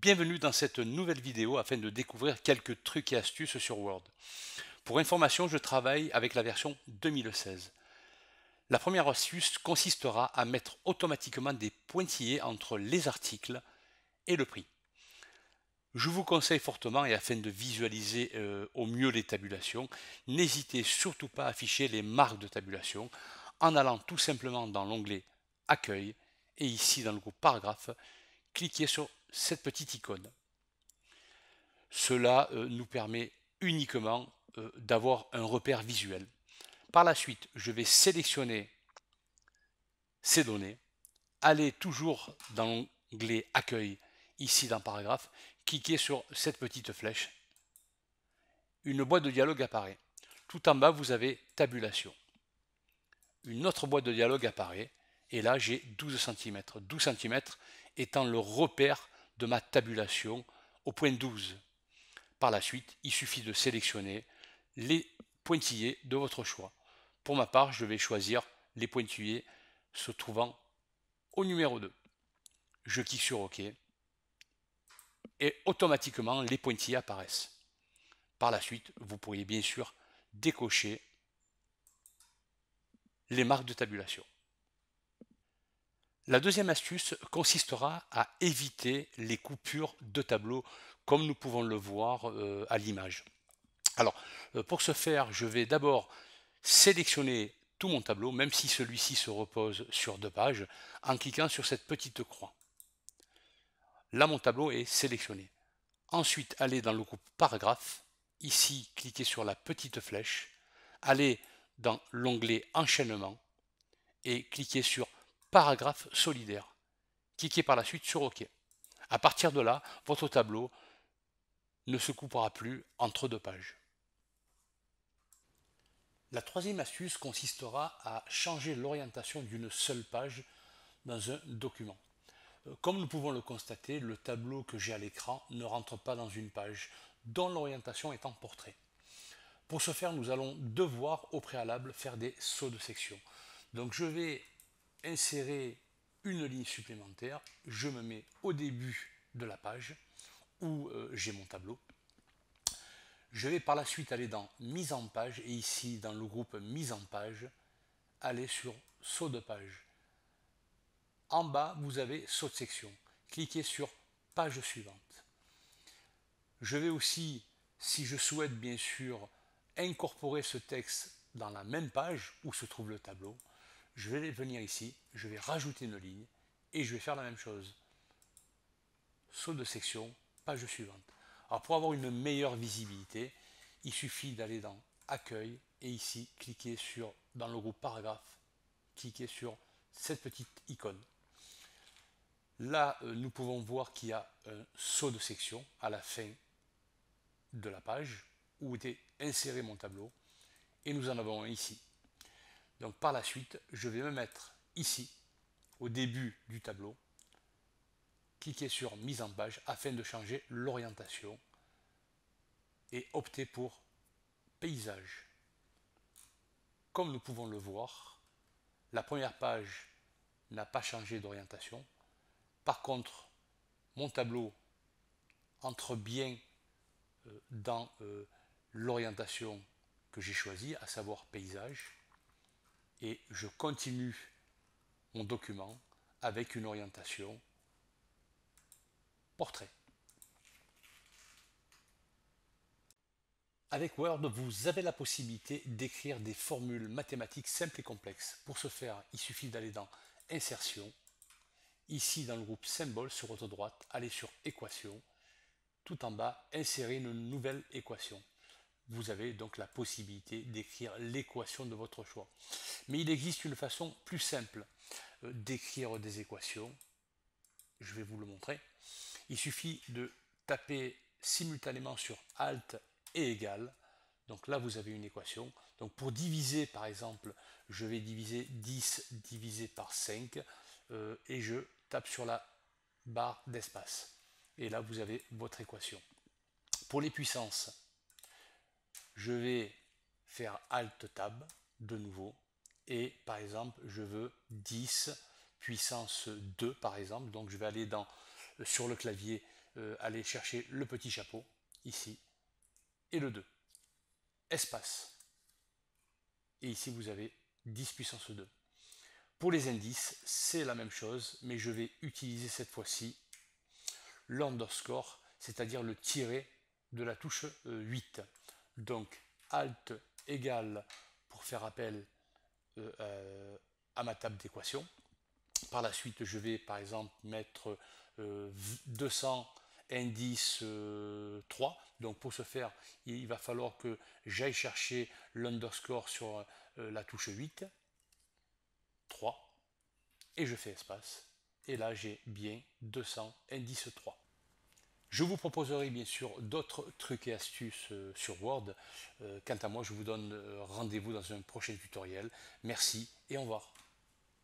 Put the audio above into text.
Bienvenue dans cette nouvelle vidéo afin de découvrir quelques trucs et astuces sur Word. Pour information, je travaille avec la version 2016. La première astuce consistera à mettre automatiquement des pointillés entre les articles et le prix. Je vous conseille fortement, et afin de visualiser euh, au mieux les tabulations, n'hésitez surtout pas à afficher les marques de tabulation en allant tout simplement dans l'onglet Accueil et ici dans le groupe Paragraphe, cliquez sur cette petite icône. Cela euh, nous permet uniquement euh, d'avoir un repère visuel. Par la suite, je vais sélectionner ces données, aller toujours dans l'onglet Accueil, ici dans Paragraphe, cliquer sur cette petite flèche. Une boîte de dialogue apparaît. Tout en bas, vous avez Tabulation. Une autre boîte de dialogue apparaît. Et là, j'ai 12 cm. 12 cm étant le repère de ma tabulation au point 12. Par la suite, il suffit de sélectionner les pointillés de votre choix. Pour ma part, je vais choisir les pointillés se trouvant au numéro 2. Je clique sur OK et automatiquement les pointillés apparaissent. Par la suite, vous pourriez bien sûr décocher les marques de tabulation. La deuxième astuce consistera à éviter les coupures de tableau comme nous pouvons le voir euh, à l'image. Alors, euh, pour ce faire, je vais d'abord sélectionner tout mon tableau, même si celui-ci se repose sur deux pages, en cliquant sur cette petite croix. Là, mon tableau est sélectionné. Ensuite, allez dans le groupe paragraphe. Ici, cliquez sur la petite flèche. Allez dans l'onglet enchaînement et cliquez sur paragraphe solidaire. Cliquez par la suite sur OK. À partir de là, votre tableau ne se coupera plus entre deux pages. La troisième astuce consistera à changer l'orientation d'une seule page dans un document. Euh, comme nous pouvons le constater, le tableau que j'ai à l'écran ne rentre pas dans une page, dont l'orientation est en portrait. Pour ce faire, nous allons devoir au préalable faire des sauts de section. Donc je vais insérer une ligne supplémentaire, je me mets au début de la page où euh, j'ai mon tableau. Je vais par la suite aller dans mise en page et ici dans le groupe mise en page, aller sur saut de page. En bas, vous avez saut de section. Cliquez sur page suivante. Je vais aussi, si je souhaite bien sûr, incorporer ce texte dans la même page où se trouve le tableau je vais venir ici, je vais rajouter une ligne et je vais faire la même chose. Saut de section, page suivante. Alors pour avoir une meilleure visibilité, il suffit d'aller dans Accueil et ici, cliquer sur, dans le groupe paragraphe, cliquer sur cette petite icône. Là, euh, nous pouvons voir qu'il y a un saut de section à la fin de la page où était inséré mon tableau et nous en avons un ici. Donc par la suite, je vais me mettre ici, au début du tableau, cliquer sur mise en page afin de changer l'orientation et opter pour paysage. Comme nous pouvons le voir, la première page n'a pas changé d'orientation. Par contre, mon tableau entre bien euh, dans euh, l'orientation que j'ai choisie, à savoir paysage et je continue mon document avec une orientation portrait. Avec Word, vous avez la possibilité d'écrire des formules mathématiques simples et complexes. Pour ce faire, il suffit d'aller dans Insertion, ici dans le groupe Symboles sur votre droite, aller sur Équation, tout en bas, insérer une nouvelle équation vous avez donc la possibilité d'écrire l'équation de votre choix. Mais il existe une façon plus simple euh, d'écrire des équations. Je vais vous le montrer. Il suffit de taper simultanément sur Alt et égal. Donc là, vous avez une équation. Donc pour diviser, par exemple, je vais diviser 10 divisé par 5 euh, et je tape sur la barre d'espace. Et là, vous avez votre équation. Pour les puissances, je vais faire Alt Tab de nouveau et par exemple je veux 10 puissance 2 par exemple donc je vais aller dans euh, sur le clavier euh, aller chercher le petit chapeau ici et le 2 espace et ici vous avez 10 puissance 2 pour les indices c'est la même chose mais je vais utiliser cette fois-ci l'underscore c'est à dire le tiré de la touche 8 euh, donc alt égale pour faire appel euh, euh, à ma table d'équation. Par la suite, je vais par exemple mettre 200 euh, indices 3. Donc pour ce faire, il, va falloir que j'aille chercher l'underscore sur la touche 8. 3. Et je fais espace. Et là, j'ai bien 200 indice 3. Je vous proposerai bien sûr d'autres trucs et astuces euh, sur Word. Euh, quant à moi, je vous donne euh, rendez-vous dans un prochain tutoriel. Merci et au revoir.